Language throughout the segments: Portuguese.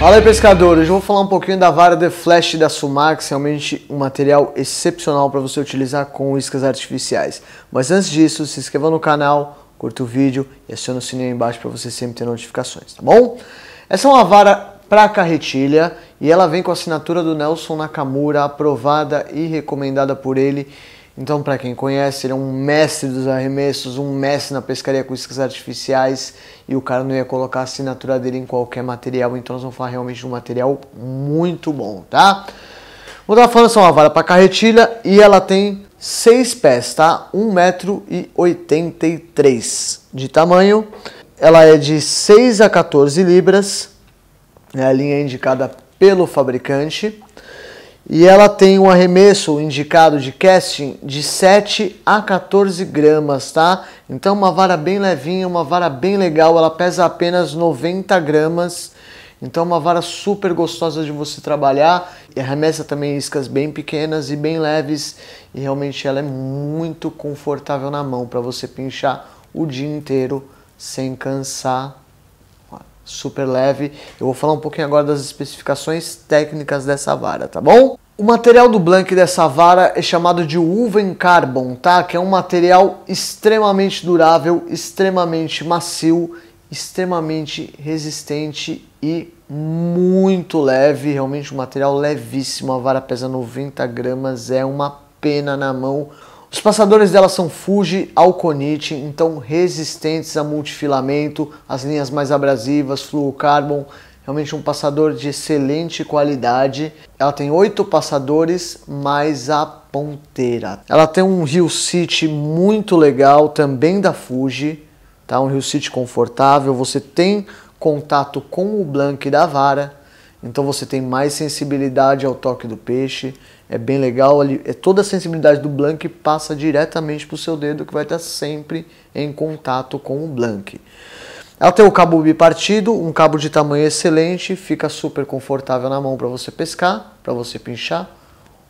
Fala aí pescadores, eu vou falar um pouquinho da vara The Flash da Sumax, é realmente um material excepcional para você utilizar com iscas artificiais. Mas antes disso, se inscreva no canal, curta o vídeo e aciona o sininho aí embaixo para você sempre ter notificações, tá bom? Essa é uma vara para carretilha e ela vem com a assinatura do Nelson Nakamura, aprovada e recomendada por ele então, para quem conhece, ele é um mestre dos arremessos, um mestre na pescaria com iscas artificiais e o cara não ia colocar a assinatura dele em qualquer material, então nós vamos falar realmente de um material muito bom, tá? Vou dar falando só uma vara para carretilha e ela tem 6 pés, tá? 1,83m de tamanho. Ela é de 6 a 14 libras, é a linha indicada pelo fabricante e ela tem um arremesso indicado de casting de 7 a 14 gramas, tá? Então uma vara bem levinha, uma vara bem legal, ela pesa apenas 90 gramas, então uma vara super gostosa de você trabalhar e arremessa também iscas bem pequenas e bem leves e realmente ela é muito confortável na mão para você pinchar o dia inteiro sem cansar super leve. Eu vou falar um pouquinho agora das especificações técnicas dessa vara, tá bom? O material do blank dessa vara é chamado de Woven Carbon, tá? Que é um material extremamente durável, extremamente macio, extremamente resistente e muito leve, realmente um material levíssimo, a vara pesa 90 gramas, é uma pena na mão os passadores dela são Fuji, Alconite, então resistentes a multifilamento, as linhas mais abrasivas, fluocarbon, realmente um passador de excelente qualidade. Ela tem oito passadores mais a ponteira. Ela tem um Rio City muito legal, também da Fuji, tá? Um Rio City confortável. Você tem contato com o blank da vara então você tem mais sensibilidade ao toque do peixe, é bem legal. É toda a sensibilidade do blank passa diretamente para o seu dedo, que vai estar sempre em contato com o blank. Ela tem o cabo bipartido, um cabo de tamanho excelente, fica super confortável na mão para você pescar, para você pinchar,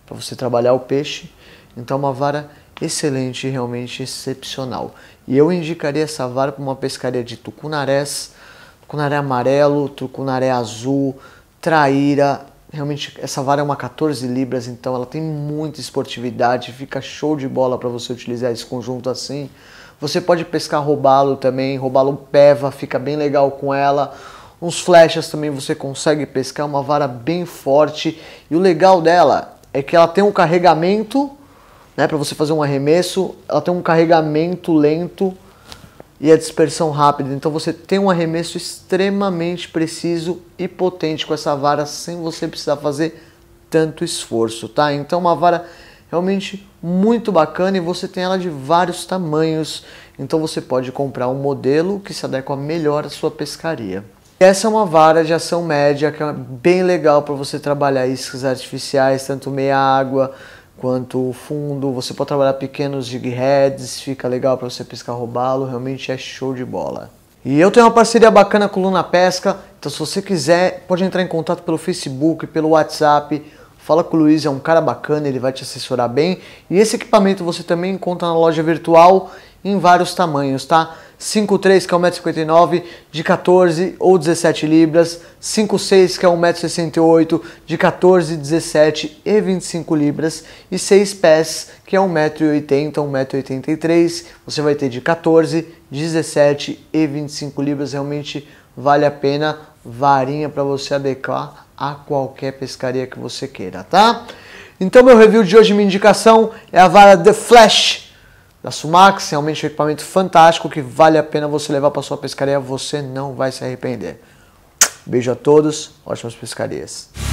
para você trabalhar o peixe. Então é uma vara excelente, realmente excepcional. E eu indicaria essa vara para uma pescaria de tucunarés, tucunaré amarelo, tucunaré azul, traíra. Realmente, essa vara é uma 14 libras, então ela tem muita esportividade, fica show de bola para você utilizar esse conjunto assim. Você pode pescar robalo também, robalo peva, fica bem legal com ela. Uns flechas também você consegue pescar, uma vara bem forte. E o legal dela é que ela tem um carregamento, né, para você fazer um arremesso, ela tem um carregamento lento, e a dispersão rápida. Então você tem um arremesso extremamente preciso e potente com essa vara sem você precisar fazer tanto esforço, tá? Então uma vara realmente muito bacana e você tem ela de vários tamanhos. Então você pode comprar um modelo que se adequa melhor à sua pescaria. Essa é uma vara de ação média que é bem legal para você trabalhar iscas artificiais, tanto meia água quanto o fundo. Você pode trabalhar pequenos jig heads, fica legal para você pescar robalo, realmente é show de bola. E eu tenho uma parceria bacana com Luna Pesca, então se você quiser, pode entrar em contato pelo Facebook, pelo WhatsApp. Fala com o Luiz, é um cara bacana, ele vai te assessorar bem. E esse equipamento você também encontra na loja virtual em vários tamanhos, tá? 53, que é 1,59m, de 14 ou 17 libras, 56, que é 1,68m, de 14, 17 e 25 libras, e 6 pés, que é 1,80m, 1,83m, você vai ter de 14, 17 e 25 libras, realmente vale a pena, varinha para você adequar a qualquer pescaria que você queira, tá? Então meu review de hoje, minha indicação é a vara The Flash da Sumax, realmente é um equipamento fantástico que vale a pena você levar para sua pescaria, você não vai se arrepender. Beijo a todos, ótimas pescarias.